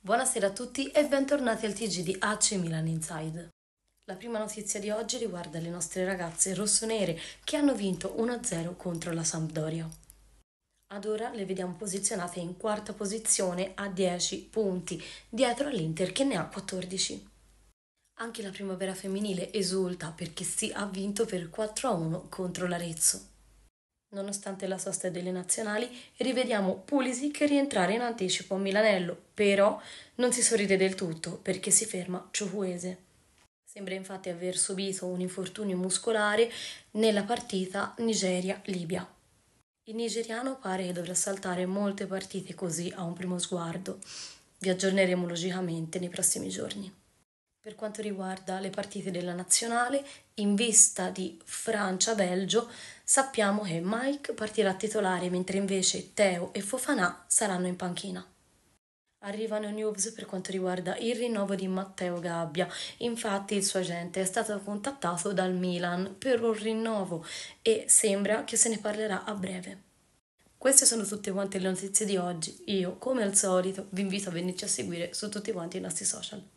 Buonasera a tutti e bentornati al TG di AC Milan Inside. La prima notizia di oggi riguarda le nostre ragazze rossonere che hanno vinto 1-0 contro la Sampdoria. Ad ora le vediamo posizionate in quarta posizione a 10 punti, dietro all'Inter che ne ha 14. Anche la primavera femminile esulta perché si ha vinto per 4-1 contro l'Arezzo. Nonostante la sosta delle nazionali, rivediamo Pulisic rientrare in anticipo a Milanello, però non si sorride del tutto perché si ferma Ciufuese. Sembra infatti aver subito un infortunio muscolare nella partita Nigeria-Libia. Il nigeriano pare che dovrà saltare molte partite così a un primo sguardo. Vi aggiorneremo logicamente nei prossimi giorni per quanto riguarda le partite della nazionale, in vista di Francia-Belgio, sappiamo che Mike partirà titolare, mentre invece Teo e Fofanà saranno in panchina. Arrivano news per quanto riguarda il rinnovo di Matteo Gabbia. Infatti il suo agente è stato contattato dal Milan per un rinnovo e sembra che se ne parlerà a breve. Queste sono tutte quante le notizie di oggi. Io, come al solito, vi invito a venirci a seguire su tutti quanti i nostri social.